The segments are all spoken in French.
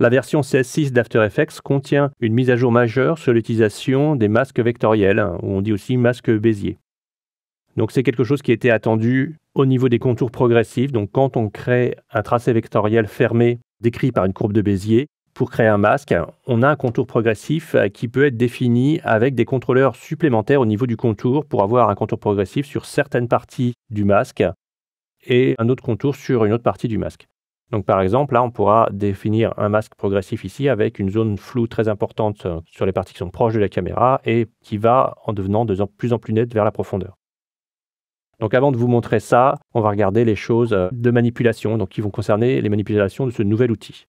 La version CS6 d'After Effects contient une mise à jour majeure sur l'utilisation des masques vectoriels, hein, ou on dit aussi masques Bézier. Donc c'est quelque chose qui était attendu au niveau des contours progressifs. Donc quand on crée un tracé vectoriel fermé décrit par une courbe de Bézier, pour créer un masque, on a un contour progressif euh, qui peut être défini avec des contrôleurs supplémentaires au niveau du contour pour avoir un contour progressif sur certaines parties du masque et un autre contour sur une autre partie du masque. Donc par exemple, là, on pourra définir un masque progressif ici avec une zone floue très importante sur les parties qui sont proches de la caméra et qui va en devenant de plus en plus nette vers la profondeur. Donc avant de vous montrer ça, on va regarder les choses euh, de manipulation, donc qui vont concerner les manipulations de ce nouvel outil.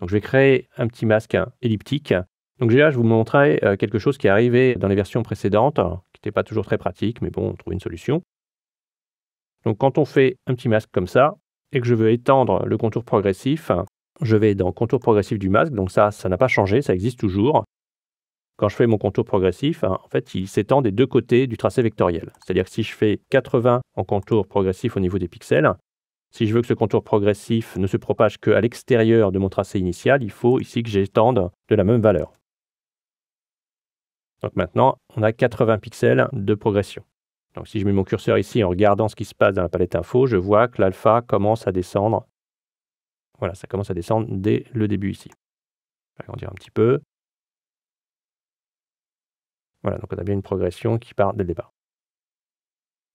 Donc je vais créer un petit masque hein, elliptique. Donc déjà, je vous montrais euh, quelque chose qui est arrivé dans les versions précédentes, hein, qui n'était pas toujours très pratique, mais bon, on trouve une solution. Donc quand on fait un petit masque comme ça, et que je veux étendre le contour progressif, je vais dans contour progressif du masque, donc ça, ça n'a pas changé, ça existe toujours. Quand je fais mon contour progressif, en fait, il s'étend des deux côtés du tracé vectoriel. C'est-à-dire que si je fais 80 en contour progressif au niveau des pixels, si je veux que ce contour progressif ne se propage qu'à l'extérieur de mon tracé initial, il faut ici que j'étende de la même valeur. Donc maintenant, on a 80 pixels de progression. Donc si je mets mon curseur ici en regardant ce qui se passe dans la palette info, je vois que l'alpha commence à descendre. Voilà, ça commence à descendre dès le début ici. Je vais agrandir un petit peu. Voilà, donc on a bien une progression qui part dès le départ.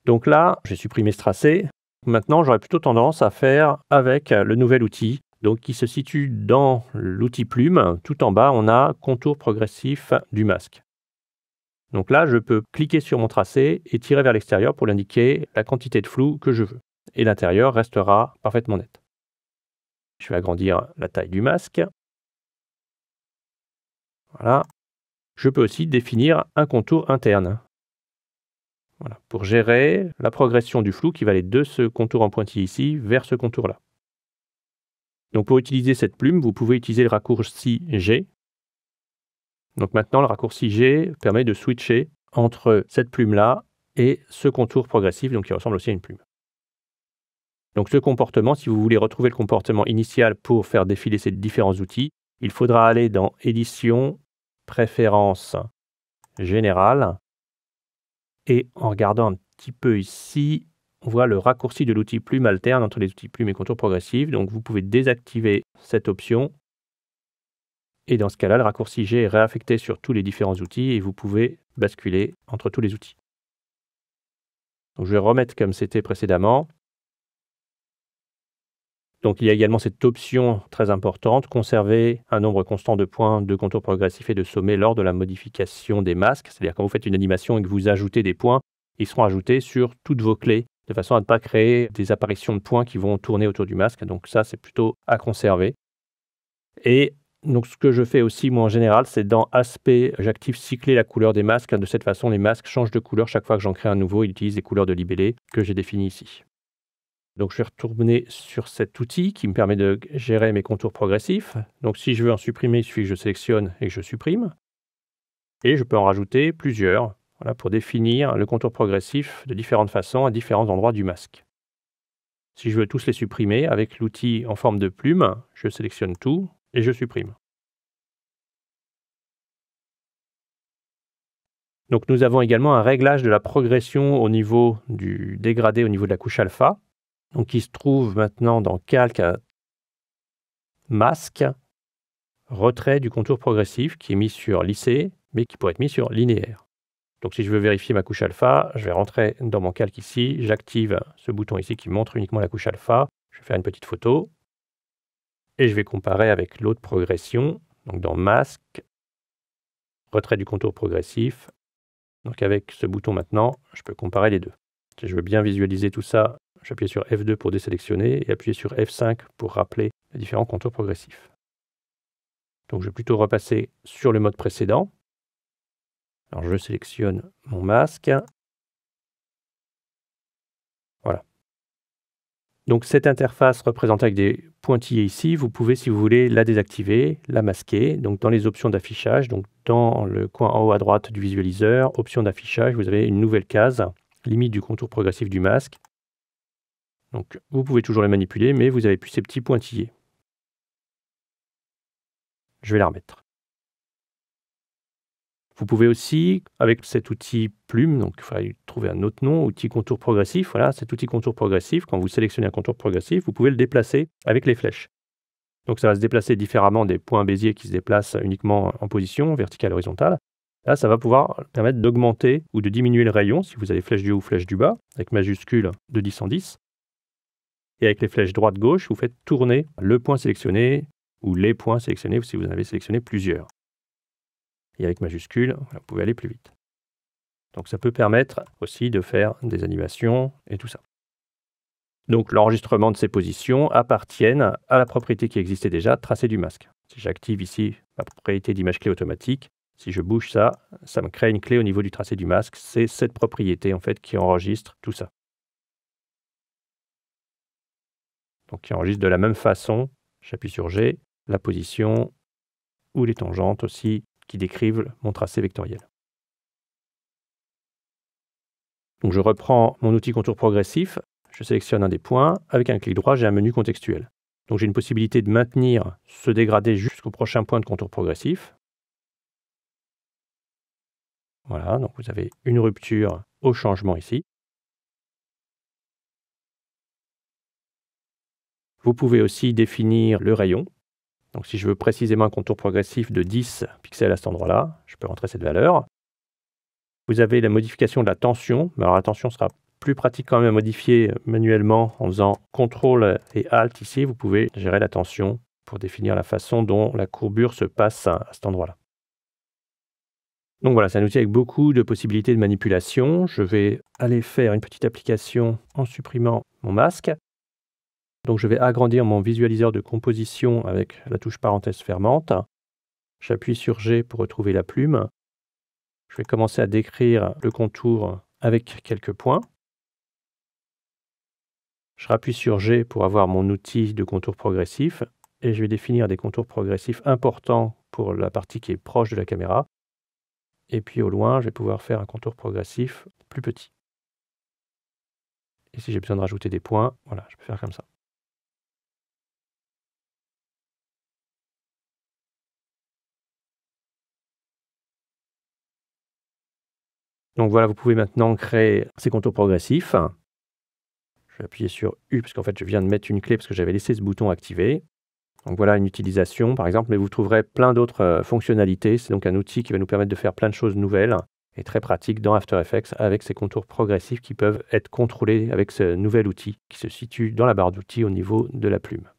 Donc là, j'ai supprimé ce tracé. Maintenant, j'aurais plutôt tendance à faire avec le nouvel outil, donc qui se situe dans l'outil plume. Tout en bas, on a contour progressif du masque. Donc là, je peux cliquer sur mon tracé et tirer vers l'extérieur pour l'indiquer la quantité de flou que je veux. Et l'intérieur restera parfaitement net. Je vais agrandir la taille du masque. Voilà. Je peux aussi définir un contour interne. Voilà, pour gérer la progression du flou qui va aller de ce contour en pointillé ici vers ce contour-là. Donc pour utiliser cette plume, vous pouvez utiliser le raccourci G donc maintenant, le raccourci G permet de switcher entre cette plume-là et ce contour progressif, donc qui ressemble aussi à une plume. Donc ce comportement, si vous voulez retrouver le comportement initial pour faire défiler ces différents outils, il faudra aller dans Édition, Préférences, Général. et en regardant un petit peu ici, on voit le raccourci de l'outil plume alterne entre les outils plume et contour progressif. Donc vous pouvez désactiver cette option et dans ce cas-là, le raccourci G est réaffecté sur tous les différents outils et vous pouvez basculer entre tous les outils. je vais remettre comme c'était précédemment. Donc il y a également cette option très importante, conserver un nombre constant de points de contour progressif et de sommet lors de la modification des masques. C'est-à-dire quand vous faites une animation et que vous ajoutez des points, ils seront ajoutés sur toutes vos clés, de façon à ne pas créer des apparitions de points qui vont tourner autour du masque. Donc ça, c'est plutôt à conserver. Et donc, ce que je fais aussi, moi, en général, c'est dans Aspect, j'active cycler la couleur des masques. De cette façon, les masques changent de couleur chaque fois que j'en crée un nouveau. Ils utilisent les couleurs de libellé que j'ai définies ici. Donc, je vais retourner sur cet outil qui me permet de gérer mes contours progressifs. Donc, si je veux en supprimer, il suffit que je sélectionne et que je supprime. Et je peux en rajouter plusieurs pour définir le contour progressif de différentes façons à différents endroits du masque. Si je veux tous les supprimer, avec l'outil en forme de plume, je sélectionne tout, et je supprime. Donc nous avons également un réglage de la progression au niveau du dégradé, au niveau de la couche alpha, donc qui se trouve maintenant dans Calque Masque, Retrait du contour progressif, qui est mis sur lycée, mais qui pourrait être mis sur linéaire. Donc si je veux vérifier ma couche alpha, je vais rentrer dans mon calque ici, j'active ce bouton ici qui montre uniquement la couche alpha, je vais faire une petite photo, et je vais comparer avec l'autre progression, donc dans masque, retrait du contour progressif. Donc avec ce bouton maintenant, je peux comparer les deux. Si je veux bien visualiser tout ça, j'appuie sur F2 pour désélectionner et appuyer sur F5 pour rappeler les différents contours progressifs. Donc je vais plutôt repasser sur le mode précédent. Alors je sélectionne mon masque. Voilà, donc cette interface représentée avec des pointillés ici, vous pouvez, si vous voulez, la désactiver, la masquer. Donc dans les options d'affichage, donc dans le coin en haut à droite du visualiseur, options d'affichage, vous avez une nouvelle case, limite du contour progressif du masque. Donc vous pouvez toujours les manipuler, mais vous avez plus ces petits pointillés. Je vais la remettre. Vous pouvez aussi, avec cet outil plume, donc il faudrait trouver un autre nom, outil contour progressif, voilà, cet outil contour progressif, quand vous sélectionnez un contour progressif, vous pouvez le déplacer avec les flèches. Donc ça va se déplacer différemment des points béziers qui se déplacent uniquement en position, verticale, horizontale. Là, ça va pouvoir permettre d'augmenter ou de diminuer le rayon si vous avez flèche du haut ou flèche du bas, avec majuscule de 10 en 10. Et avec les flèches droite-gauche, vous faites tourner le point sélectionné ou les points sélectionnés si vous en avez sélectionné plusieurs et avec majuscule, vous pouvez aller plus vite. Donc ça peut permettre aussi de faire des animations et tout ça. Donc l'enregistrement de ces positions appartiennent à la propriété qui existait déjà, tracé du masque. Si j'active ici ma propriété d'image clé automatique, si je bouge ça, ça me crée une clé au niveau du tracé du masque. C'est cette propriété en fait qui enregistre tout ça. Donc qui enregistre de la même façon, j'appuie sur G, la position ou les tangentes aussi qui décrivent mon tracé vectoriel. Donc je reprends mon outil contour progressif, je sélectionne un des points, avec un clic droit j'ai un menu contextuel. Donc j'ai une possibilité de maintenir ce dégradé jusqu'au prochain point de contour progressif. Voilà, donc vous avez une rupture au changement ici. Vous pouvez aussi définir le rayon donc si je veux précisément un contour progressif de 10 pixels à cet endroit-là, je peux rentrer cette valeur. Vous avez la modification de la tension. Alors la tension sera plus pratique quand même à modifier manuellement en faisant CTRL et ALT ici. Vous pouvez gérer la tension pour définir la façon dont la courbure se passe à cet endroit-là. Donc voilà, c'est un outil avec beaucoup de possibilités de manipulation. Je vais aller faire une petite application en supprimant mon masque. Donc je vais agrandir mon visualiseur de composition avec la touche parenthèse fermante. J'appuie sur G pour retrouver la plume. Je vais commencer à décrire le contour avec quelques points. Je rappuie sur G pour avoir mon outil de contour progressif et je vais définir des contours progressifs importants pour la partie qui est proche de la caméra. Et puis au loin, je vais pouvoir faire un contour progressif plus petit. Et si j'ai besoin de rajouter des points, voilà, je peux faire comme ça. Donc voilà, vous pouvez maintenant créer ces contours progressifs. Je vais appuyer sur U parce qu'en fait, je viens de mettre une clé parce que j'avais laissé ce bouton activé. Donc voilà une utilisation, par exemple, mais vous trouverez plein d'autres euh, fonctionnalités. C'est donc un outil qui va nous permettre de faire plein de choses nouvelles et très pratique dans After Effects avec ces contours progressifs qui peuvent être contrôlés avec ce nouvel outil qui se situe dans la barre d'outils au niveau de la plume.